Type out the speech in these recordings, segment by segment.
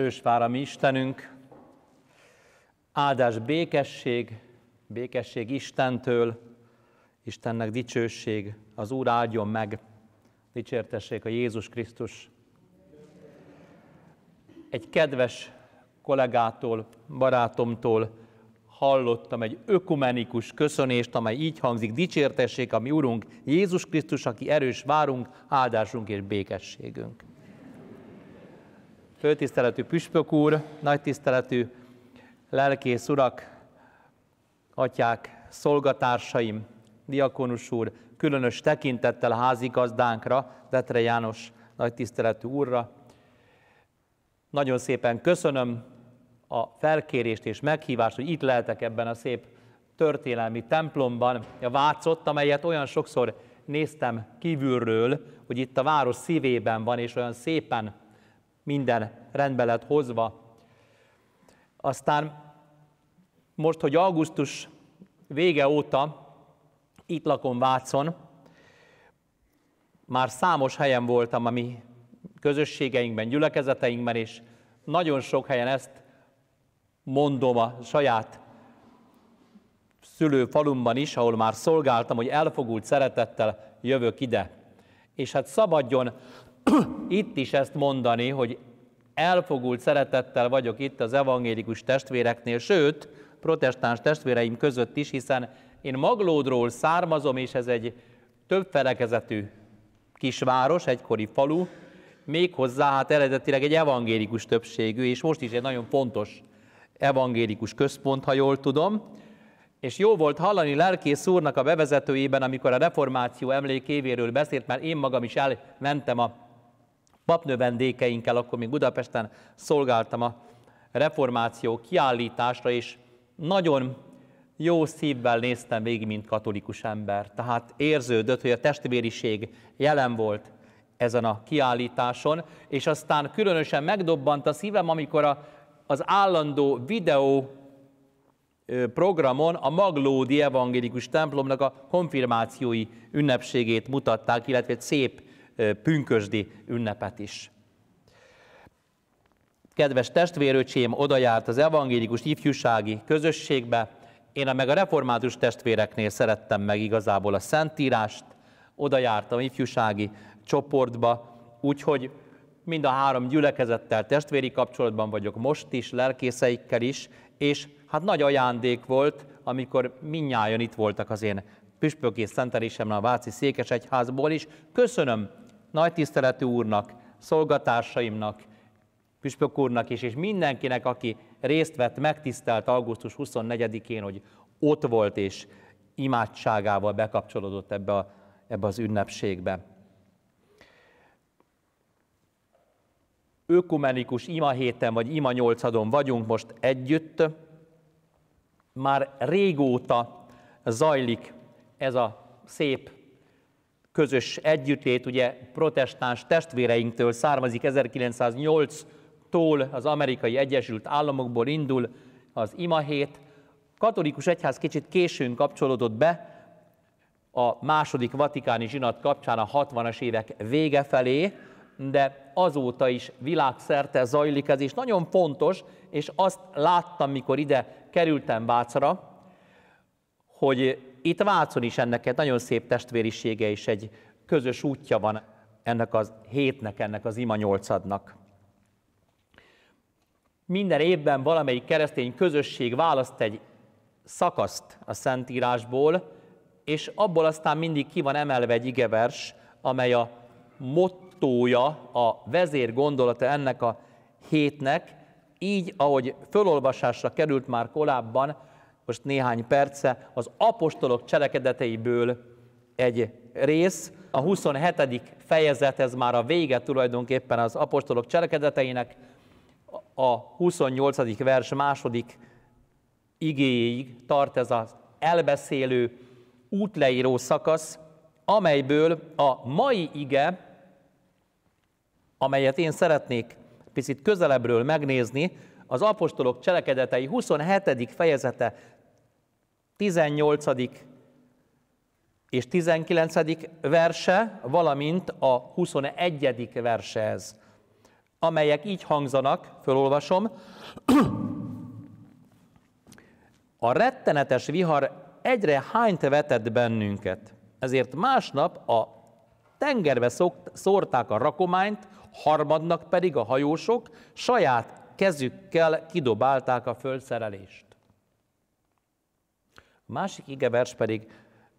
erős vár a mi Istenünk, áldás békesség, békesség Istentől, Istennek dicsőség, az Úr áldjon meg, dicsértessék a Jézus Krisztus. Egy kedves kollégától, barátomtól hallottam egy ökumenikus köszönést, amely így hangzik, dicsértessék a mi Urunk Jézus Krisztus, aki erős várunk, áldásunk és békességünk főtiszteletű püspök úr, nagytiszteletű lelkész urak, atyák, szolgatársaim, diakonus úr, különös tekintettel házigazdánkra, Detre János nagytiszteletű úrra. Nagyon szépen köszönöm a felkérést és meghívást, hogy itt lehetek ebben a szép történelmi templomban, a Vácott, amelyet olyan sokszor néztem kívülről, hogy itt a város szívében van, és olyan szépen minden rendbe lett hozva. Aztán most, hogy augusztus vége óta itt lakom Vácon, már számos helyen voltam a mi közösségeinkben, gyülekezeteinkben, és nagyon sok helyen ezt mondom a saját szülőfalumban is, ahol már szolgáltam, hogy elfogult szeretettel jövök ide. És hát szabadjon itt is ezt mondani, hogy elfogult szeretettel vagyok itt az evangélikus testvéreknél, sőt, protestáns testvéreim között is, hiszen én Maglódról származom, és ez egy több felekezetű kisváros, egykori falu, méghozzá hát eredetileg egy evangélikus többségű, és most is egy nagyon fontos evangélikus központ, ha jól tudom. És jó volt hallani lelkész úrnak a bevezetőjében, amikor a reformáció emlékévéről beszélt, mert én magam is elmentem a papnövendékeinkkel, akkor még Budapesten szolgáltam a reformáció kiállításra, és nagyon jó szívvel néztem végig, mint katolikus ember. Tehát érződött, hogy a testvériség jelen volt ezen a kiállításon, és aztán különösen megdobbant a szívem, amikor a, az állandó videó programon a Maglódi Evangélikus templomnak a konfirmációi ünnepségét mutatták, illetve egy szép pünkösdi ünnepet is. Kedves testvéröcsém odajárt az evangélikus ifjúsági közösségbe, én a meg a református testvéreknél szerettem meg igazából a Szentírást, oda jártam ifjúsági csoportba, úgyhogy mind a három gyülekezettel testvéri kapcsolatban vagyok most is, lelkészeikkel is, és hát nagy ajándék volt, amikor minnyáján itt voltak az én püspöki szentelésemre a Váci Székesegyházból is. Köszönöm nagy tiszteletű úrnak, szolgatársaimnak, püspök úrnak is, és mindenkinek, aki részt vett, megtisztelt augusztus 24-én, hogy ott volt és imádságával bekapcsolódott ebbe, a, ebbe az ünnepségbe. Ökumenikus ima héten vagy ima nyolcadon vagyunk most együtt. Már régóta zajlik ez a szép közös együttét, ugye protestáns testvéreinktől származik, 1908-tól az amerikai Egyesült Államokból indul az imahét. Katolikus egyház kicsit későn kapcsolódott be, a második vatikáni zsinat kapcsán a 60-as évek vége felé, de azóta is világszerte zajlik ez, és nagyon fontos, és azt láttam, mikor ide kerültem Vácra, hogy itt Vácon is ennek egy nagyon szép testvérisége és egy közös útja van ennek az hétnek, ennek az ima nyolcadnak. Minden évben valamelyik keresztény közösség választ egy szakaszt a Szentírásból, és abból aztán mindig ki van emelve egy igevers, amely a mottója, a vezér gondolata ennek a hétnek, így, ahogy fölolvasásra került már korábban, most néhány perce az apostolok cselekedeteiből egy rész. A 27. fejezet, ez már a vége tulajdonképpen az apostolok cselekedeteinek, a 28. vers második igéig tart ez az elbeszélő útleíró szakasz, amelyből a mai ige, amelyet én szeretnék picit közelebbről megnézni, az apostolok cselekedetei 27. fejezete 18. és 19. verse, valamint a 21. ez, amelyek így hangzanak, fölolvasom. A rettenetes vihar egyre hányt vetett bennünket, ezért másnap a tengerbe szórták a rakományt, harmadnak pedig a hajósok saját kezükkel kidobálták a földszerelést. Másik igevers pedig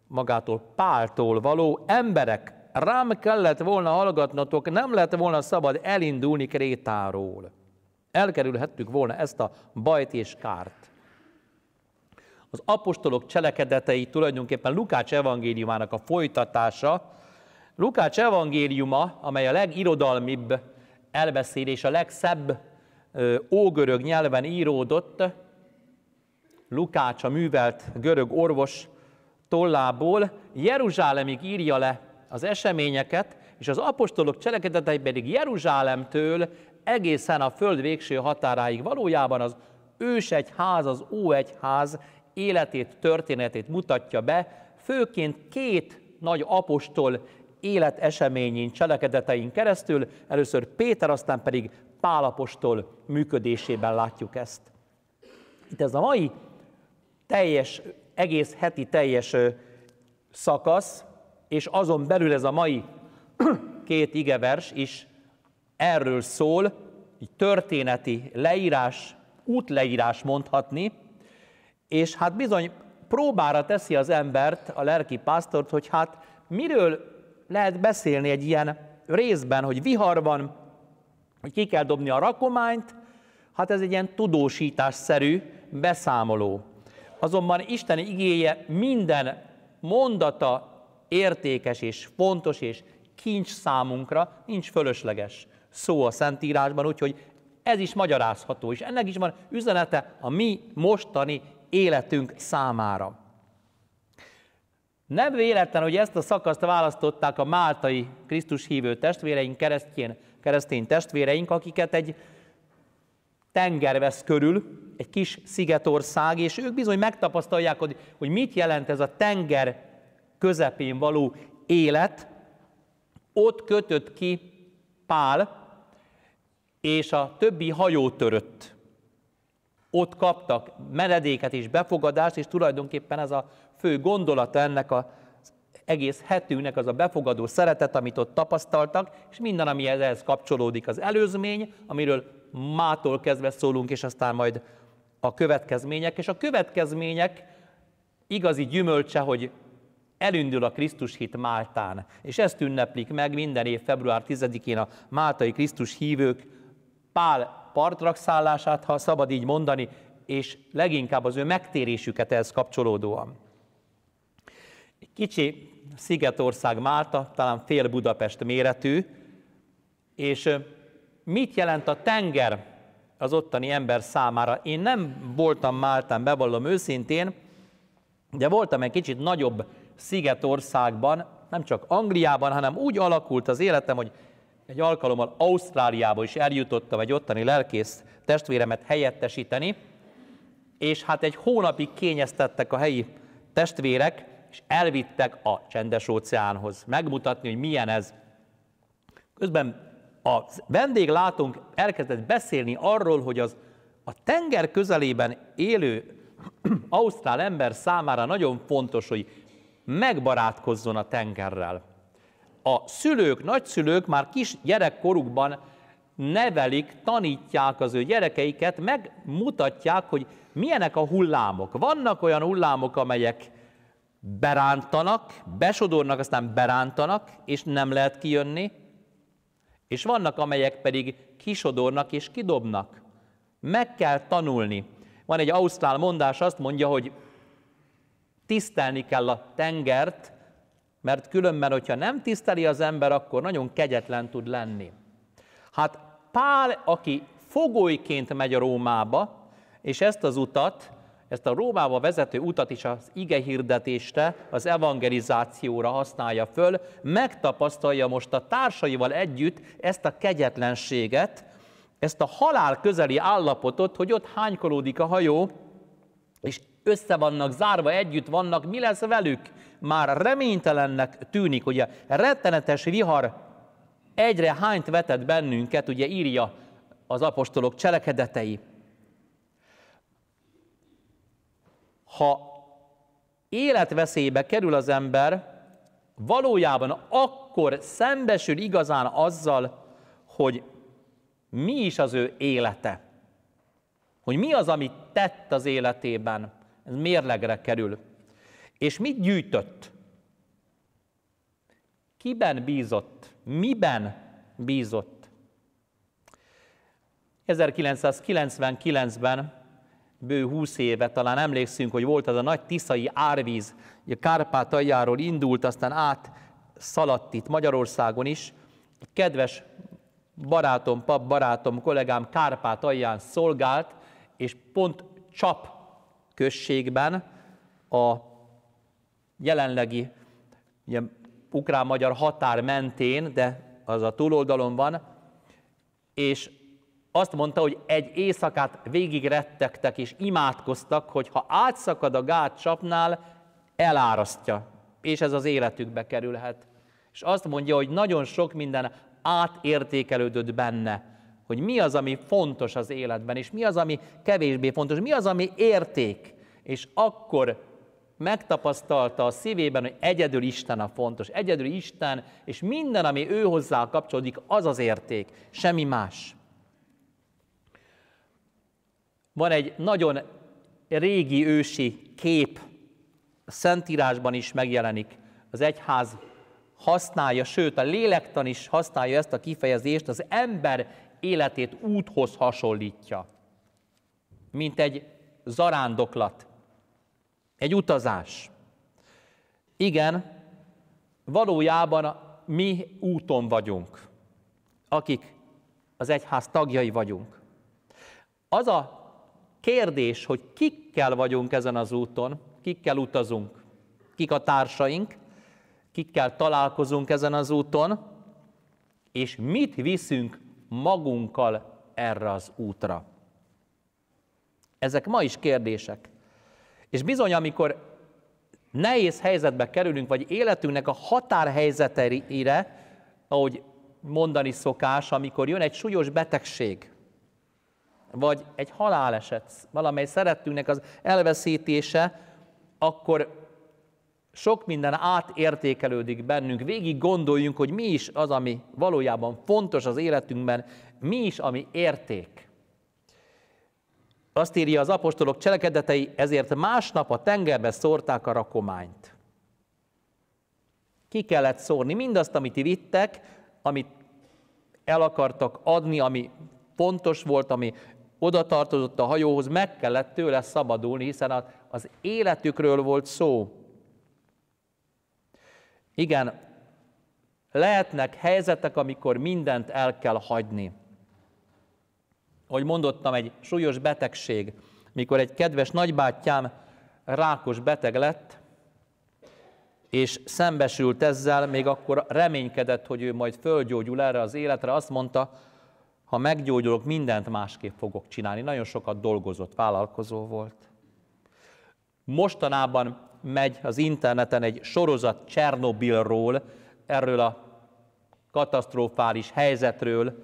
magától Páltól való emberek, rám kellett volna hallgatnotok, nem lett volna szabad elindulni Krétáról. Elkerülhettük volna ezt a bajt és kárt. Az apostolok cselekedetei tulajdonképpen Lukács evangéliumának a folytatása. Lukács evangéliuma, amely a legirodalmibb elbeszélés, a legszebb ógörög nyelven íródott, Lukács, a művelt görög orvos tollából Jeruzsálemig írja le az eseményeket, és az apostolok cselekedetei pedig Jeruzsálemtől egészen a föld végső határáig valójában az ősegyház, az óegyház életét, történetét mutatja be, főként két nagy apostol életeseményén, cselekedetein keresztül, először Péter, aztán pedig Pálapostól működésében látjuk ezt. Itt ez a mai teljes, egész heti teljes szakasz, és azon belül ez a mai két igevers is erről szól, egy történeti leírás, útleírás mondhatni, és hát bizony próbára teszi az embert, a lelki pásztort, hogy hát miről lehet beszélni egy ilyen részben, hogy vihar van, hogy ki kell dobni a rakományt, hát ez egy ilyen tudósításszerű beszámoló. Azonban Isten igéje minden mondata értékes és fontos és kincs számunkra, nincs fölösleges szó a Szentírásban, úgyhogy ez is magyarázható, és ennek is van üzenete a mi mostani életünk számára. Nem véletlen, hogy ezt a szakaszt választották a máltai Krisztus hívő testvéreink, keresztjén, keresztény testvéreink, akiket egy tenger vesz körül, egy kis szigetország, és ők bizony megtapasztalják, hogy, hogy mit jelent ez a tenger közepén való élet. Ott kötött ki Pál, és a többi hajó törött. Ott kaptak menedéket és befogadást, és tulajdonképpen ez a fő gondolata ennek a egész hetünknek az a befogadó szeretet, amit ott tapasztaltak, és minden, ami ehhez kapcsolódik az előzmény, amiről mától kezdve szólunk, és aztán majd a következmények, és a következmények igazi gyümölcse, hogy elindul a Krisztus hit Máltán, és ezt ünneplik meg minden év február 10-én a máltai Krisztus hívők Pál partrakszállását, ha szabad így mondani, és leginkább az ő megtérésüket ehhez kapcsolódóan. Kicsi Szigetország Málta, talán fél Budapest méretű, és mit jelent a tenger az ottani ember számára. Én nem voltam Máltán, bevallom őszintén, de voltam egy kicsit nagyobb szigetországban, nem csak Angliában, hanem úgy alakult az életem, hogy egy alkalommal Ausztráliába is eljutottam egy ottani lelkész testvéremet helyettesíteni, és hát egy hónapig kényeztettek a helyi testvérek, és elvittek a csendes óceánhoz megmutatni, hogy milyen ez. Közben a vendéglátónk elkezdett beszélni arról, hogy az a tenger közelében élő ausztrál ember számára nagyon fontos, hogy megbarátkozzon a tengerrel. A szülők, nagyszülők már kis gyerekkorukban nevelik, tanítják az ő gyerekeiket, megmutatják, hogy milyenek a hullámok. Vannak olyan hullámok, amelyek berántanak, besodornak, aztán berántanak, és nem lehet kijönni és vannak, amelyek pedig kisodornak és kidobnak. Meg kell tanulni. Van egy ausztrál mondás, azt mondja, hogy tisztelni kell a tengert, mert különben, hogyha nem tiszteli az ember, akkor nagyon kegyetlen tud lenni. Hát Pál, aki fogolyként megy a Rómába, és ezt az utat ezt a Rómába vezető utat is az ige hirdetésre, az evangelizációra használja föl, megtapasztalja most a társaival együtt ezt a kegyetlenséget, ezt a halál közeli állapotot, hogy ott hánykolódik a hajó, és össze vannak zárva, együtt vannak, mi lesz velük? Már reménytelennek tűnik, ugye rettenetes vihar egyre hányt vetett bennünket, ugye írja az apostolok cselekedetei. ha életveszélybe kerül az ember, valójában akkor szembesül igazán azzal, hogy mi is az ő élete. Hogy mi az, amit tett az életében. Ez mérlegre kerül. És mit gyűjtött? Kiben bízott? Miben bízott? 1999-ben bő húsz éve, talán emlékszünk, hogy volt az a nagy tiszai árvíz, a aljáról indult, aztán át szaladt itt Magyarországon is. Egy kedves barátom, pap barátom, kollégám alján szolgált, és pont Csap községben a jelenlegi ugye, ukrán-magyar határ mentén, de az a túloldalon van, és azt mondta, hogy egy éjszakát végig rettegtek és imádkoztak, hogy ha átszakad a gát csapnál, elárasztja, és ez az életükbe kerülhet. És azt mondja, hogy nagyon sok minden átértékelődött benne, hogy mi az, ami fontos az életben, és mi az, ami kevésbé fontos, mi az, ami érték. És akkor megtapasztalta a szívében, hogy egyedül Isten a fontos, egyedül Isten, és minden, ami ő hozzá kapcsolódik, az az érték, semmi más. Van egy nagyon régi ősi kép, a Szentírásban is megjelenik. Az egyház használja, sőt a lélektan is használja ezt a kifejezést, az ember életét úthoz hasonlítja, mint egy zarándoklat, egy utazás. Igen, valójában mi úton vagyunk, akik az egyház tagjai vagyunk. Az a Kérdés, hogy kikkel vagyunk ezen az úton, kikkel utazunk, kik a társaink, kikkel találkozunk ezen az úton, és mit viszünk magunkkal erre az útra. Ezek ma is kérdések. És bizony, amikor nehéz helyzetbe kerülünk, vagy életünknek a határhelyzeteire, ahogy mondani szokás, amikor jön egy súlyos betegség, vagy egy haláleset, valamely szerettünknek az elveszítése, akkor sok minden átértékelődik bennünk, végig gondoljunk, hogy mi is az, ami valójában fontos az életünkben, mi is, ami érték. Azt írja az apostolok cselekedetei, ezért másnap a tengerbe szórták a rakományt. Ki kellett szórni mindazt, amit vittek, amit el akartak adni, ami fontos volt, ami oda tartozott a hajóhoz, meg kellett tőle szabadulni, hiszen az életükről volt szó. Igen, lehetnek helyzetek, amikor mindent el kell hagyni. Ahogy mondottam, egy súlyos betegség, mikor egy kedves nagybátyám rákos beteg lett, és szembesült ezzel, még akkor reménykedett, hogy ő majd fölgyógyul erre az életre, azt mondta, ha meggyógyulok, mindent másképp fogok csinálni. Nagyon sokat dolgozott, vállalkozó volt. Mostanában megy az interneten egy sorozat Csernobilról, erről a katasztrofális helyzetről,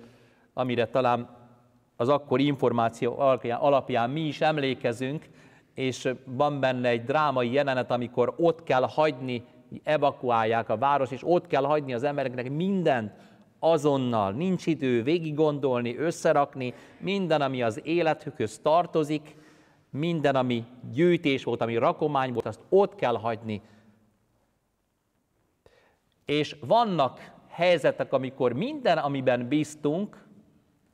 amire talán az akkori információ alapján mi is emlékezünk, és van benne egy drámai jelenet, amikor ott kell hagyni, evakuálják a város, és ott kell hagyni az embereknek mindent, azonnal, nincs idő végig gondolni, összerakni, minden, ami az életükhöz tartozik, minden, ami gyűjtés volt, ami rakomány volt, azt ott kell hagyni. És vannak helyzetek, amikor minden, amiben bíztunk,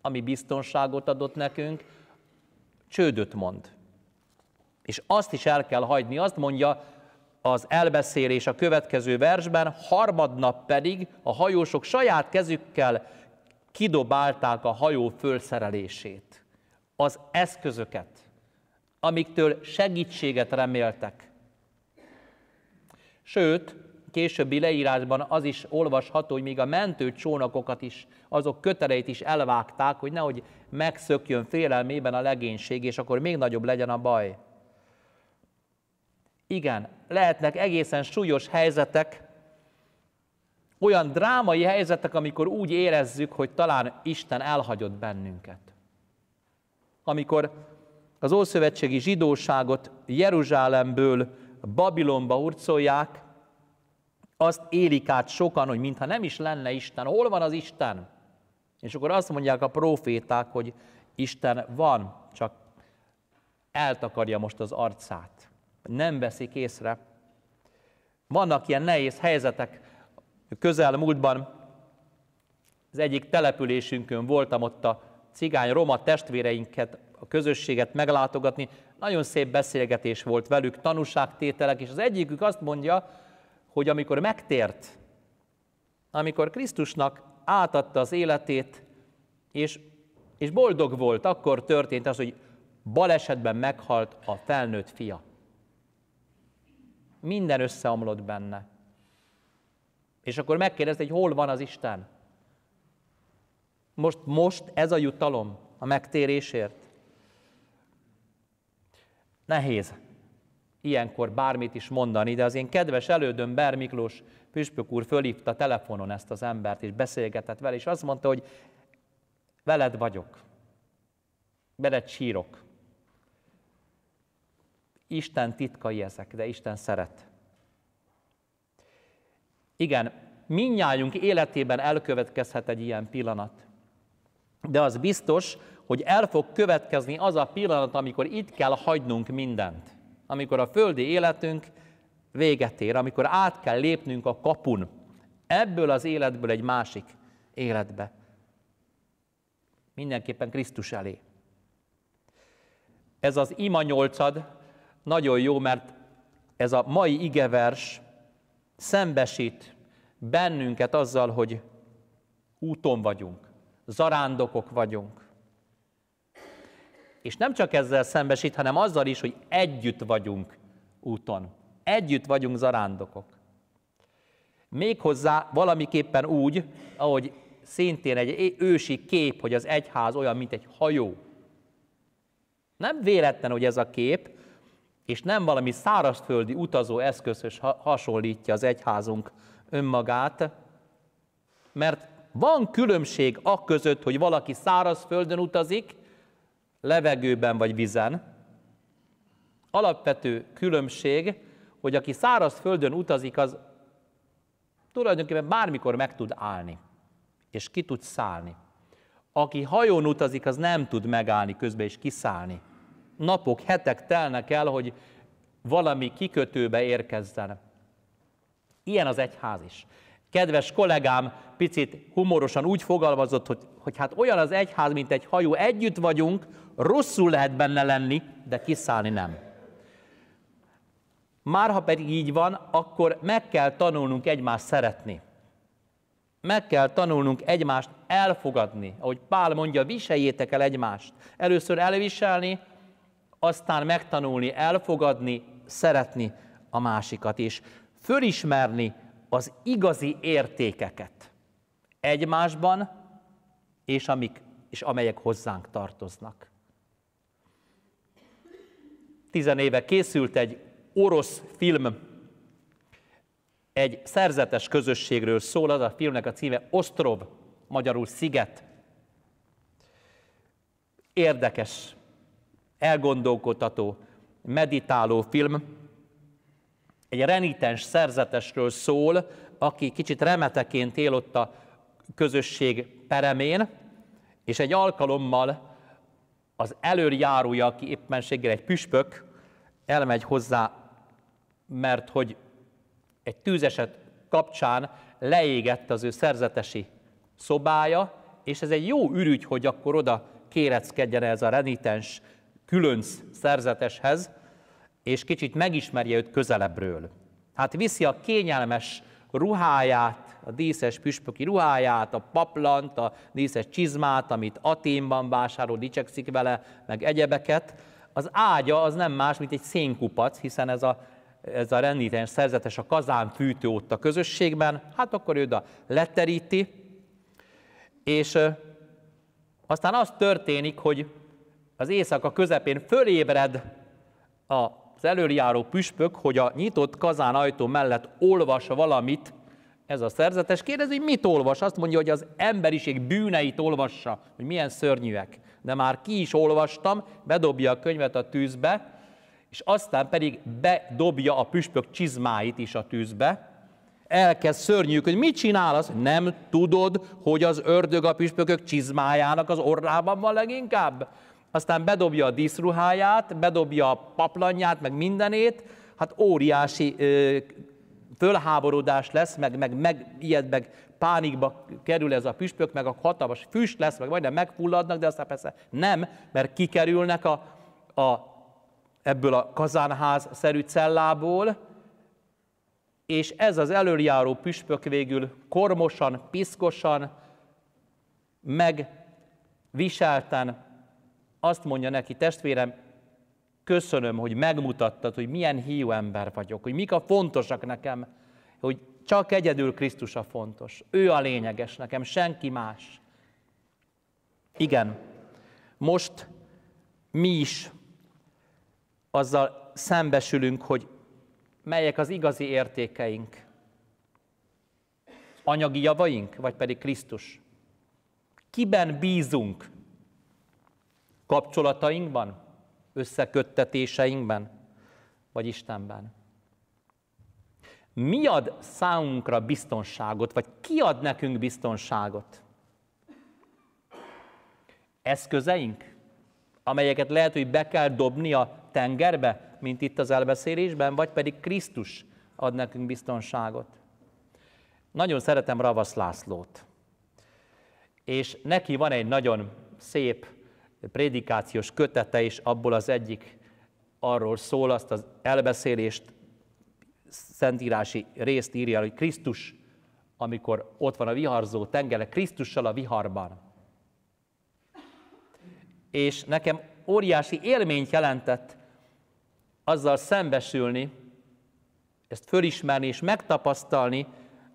ami biztonságot adott nekünk, csődöt mond. És azt is el kell hagyni. Azt mondja az elbeszélés a következő versben, harmadnap pedig a hajósok saját kezükkel kidobálták a hajó fölszerelését, az eszközöket, amiktől segítséget reméltek. Sőt, későbbi leírásban az is olvasható, hogy még a mentő csónakokat is, azok kötereit is elvágták, hogy nehogy megszökjön félelmében a legénység, és akkor még nagyobb legyen a baj. Igen, lehetnek egészen súlyos helyzetek, olyan drámai helyzetek, amikor úgy érezzük, hogy talán Isten elhagyott bennünket. Amikor az Ószövetségi zsidóságot Jeruzsálemből Babilonba hurcolják, azt élik át sokan, hogy mintha nem is lenne Isten. Hol van az Isten? És akkor azt mondják a proféták, hogy Isten van, csak eltakarja most az arcát nem veszik észre. Vannak ilyen nehéz helyzetek. Közel múltban az egyik településünkön voltam ott a cigány roma testvéreinket, a közösséget meglátogatni. Nagyon szép beszélgetés volt velük, tanúságtételek, és az egyikük azt mondja, hogy amikor megtért, amikor Krisztusnak átadta az életét, és, és boldog volt, akkor történt az, hogy balesetben meghalt a felnőtt fia. Minden összeomlott benne. És akkor megkérdezte, hogy hol van az Isten? Most, most ez a jutalom a megtérésért. Nehéz ilyenkor bármit is mondani, de az én kedves elődöm Ber Miklós püspök úr fölhívta telefonon ezt az embert, és beszélgetett vele, és azt mondta, hogy veled vagyok, veled sírok, Isten titkai ezek, de Isten szeret. Igen, minnyájunk életében elkövetkezhet egy ilyen pillanat. De az biztos, hogy el fog következni az a pillanat, amikor itt kell hagynunk mindent. Amikor a földi életünk véget ér, amikor át kell lépnünk a kapun. Ebből az életből egy másik életbe. Mindenképpen Krisztus elé. Ez az ima nyolcad, nagyon jó, mert ez a mai igevers szembesít bennünket azzal, hogy úton vagyunk, zarándokok vagyunk. És nem csak ezzel szembesít, hanem azzal is, hogy együtt vagyunk úton. Együtt vagyunk zarándokok. Méghozzá valamiképpen úgy, ahogy szintén egy ősi kép, hogy az egyház olyan, mint egy hajó. Nem véletlen, hogy ez a kép, és nem valami szárazföldi utazó eszközhöz hasonlítja az egyházunk önmagát, mert van különbség a között, hogy valaki szárazföldön utazik, levegőben vagy vizen. Alapvető különbség, hogy aki szárazföldön utazik, az tulajdonképpen bármikor meg tud állni, és ki tud szállni. Aki hajón utazik, az nem tud megállni közben és kiszállni napok, hetek telnek el, hogy valami kikötőbe érkezzen. Ilyen az egyház is. Kedves kollégám picit humorosan úgy fogalmazott, hogy, hogy hát olyan az egyház, mint egy hajó, együtt vagyunk, rosszul lehet benne lenni, de kiszállni nem. Már ha pedig így van, akkor meg kell tanulnunk egymást szeretni. Meg kell tanulnunk egymást elfogadni. Ahogy Pál mondja, viseljétek el egymást. Először elviselni, aztán megtanulni, elfogadni, szeretni a másikat, és fölismerni az igazi értékeket egymásban, és, amik, és amelyek hozzánk tartoznak. Tizen éve készült egy orosz film, egy szerzetes közösségről szól, az a filmnek a címe Ostrov, magyarul Sziget. Érdekes elgondolkodtató, meditáló film. Egy renitens szerzetesről szól, aki kicsit remeteként él ott a közösség peremén, és egy alkalommal az előjárója, aki éppenséggel egy püspök, elmegy hozzá, mert hogy egy tűzeset kapcsán leégett az ő szerzetesi szobája, és ez egy jó ürügy, hogy akkor oda kéreckedjen ez a renitens különc szerzeteshez, és kicsit megismerje őt közelebbről. Hát viszi a kényelmes ruháját, a díszes püspöki ruháját, a paplant, a díszes csizmát, amit Aténban vásárol, dicsekszik vele, meg egyebeket. Az ágya az nem más, mint egy szénkupac, hiszen ez a, ez a rendítés szerzetes a kazán fűtő ott a közösségben, hát akkor ő a leteríti, és aztán az történik, hogy az éjszaka közepén fölébred az előjáró püspök, hogy a nyitott kazán ajtó mellett olvas valamit ez a szerzetes. Kérdezi, hogy mit olvas? Azt mondja, hogy az emberiség bűneit olvassa, hogy milyen szörnyűek. De már ki is olvastam, bedobja a könyvet a tűzbe, és aztán pedig bedobja a püspök csizmáit is a tűzbe, elkezd szörnyűk, hogy mit csinál az? Nem tudod, hogy az ördög a püspökök csizmájának az orrában van leginkább? aztán bedobja a díszruháját, bedobja a paplanját, meg mindenét, hát óriási ö, fölháborodás lesz, meg, meg, meg ilyet, meg pánikba kerül ez a püspök, meg a hatalmas füst lesz, meg majdnem megfulladnak, de aztán persze nem, mert kikerülnek a, a, ebből a kazánház-szerű cellából, és ez az előjáró püspök végül kormosan, piszkosan, megviselten azt mondja neki, testvérem, köszönöm, hogy megmutattad, hogy milyen híjú ember vagyok, hogy mik a fontosak nekem, hogy csak egyedül Krisztus a fontos. Ő a lényeges nekem, senki más. Igen, most mi is azzal szembesülünk, hogy melyek az igazi értékeink. Anyagi javaink, vagy pedig Krisztus? Kiben bízunk? kapcsolatainkban, összeköttetéseinkben, vagy Istenben? Mi ad számunkra biztonságot, vagy ki ad nekünk biztonságot? Eszközeink, amelyeket lehet, hogy be kell dobni a tengerbe, mint itt az elbeszélésben, vagy pedig Krisztus ad nekünk biztonságot. Nagyon szeretem Ravasz Lászlót, és neki van egy nagyon szép prédikációs kötete, és abból az egyik arról szól, azt az elbeszélést, szentírási részt írja, hogy Krisztus, amikor ott van a viharzó tengere, Krisztussal a viharban. És nekem óriási élményt jelentett azzal szembesülni, ezt fölismerni és megtapasztalni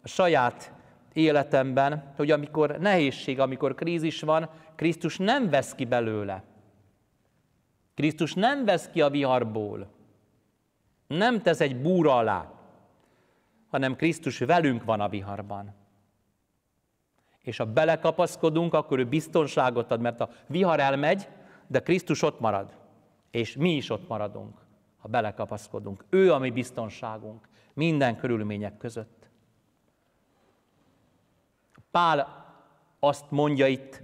a saját életemben, hogy amikor nehézség, amikor krízis van, Krisztus nem vesz ki belőle. Krisztus nem vesz ki a viharból. Nem tesz egy búra alá, hanem Krisztus velünk van a viharban. És ha belekapaszkodunk, akkor ő biztonságot ad, mert a vihar elmegy, de Krisztus ott marad. És mi is ott maradunk, ha belekapaszkodunk. Ő a mi biztonságunk minden körülmények között. Pál azt mondja itt,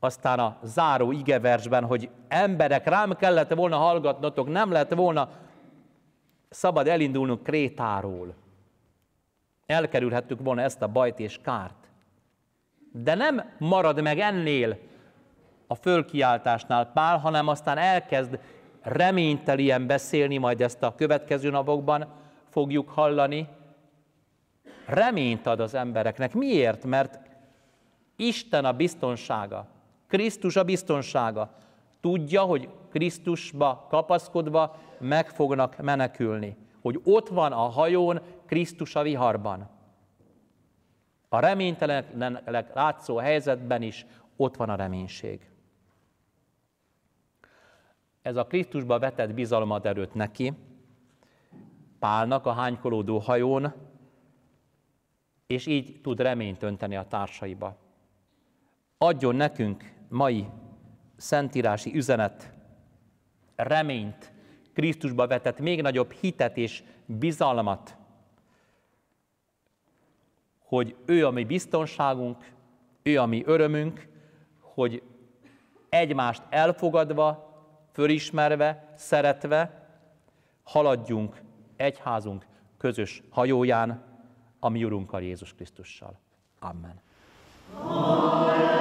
aztán a záró igeversben, hogy emberek, rám kellett volna hallgatnotok, nem lett volna szabad elindulnunk Krétáról. Elkerülhettük volna ezt a bajt és kárt. De nem marad meg ennél a fölkiáltásnál Pál, hanem aztán elkezd reménytelien beszélni, majd ezt a következő napokban fogjuk hallani, reményt ad az embereknek. Miért? Mert Isten a biztonsága, Krisztus a biztonsága. Tudja, hogy Krisztusba kapaszkodva meg fognak menekülni. Hogy ott van a hajón Krisztus a viharban. A reménytelenek látszó helyzetben is ott van a reménység. Ez a Krisztusba vetett bizalmat erőt neki, Pálnak a hánykolódó hajón, és így tud reményt önteni a társaiba. Adjon nekünk mai szentírási üzenet reményt, Krisztusba vetett még nagyobb hitet és bizalmat, hogy ő a mi biztonságunk, ő a mi örömünk, hogy egymást elfogadva, fölismerve, szeretve haladjunk egyházunk közös hajóján, a mi Urunkkal Jézus Krisztussal. Amen. Amen.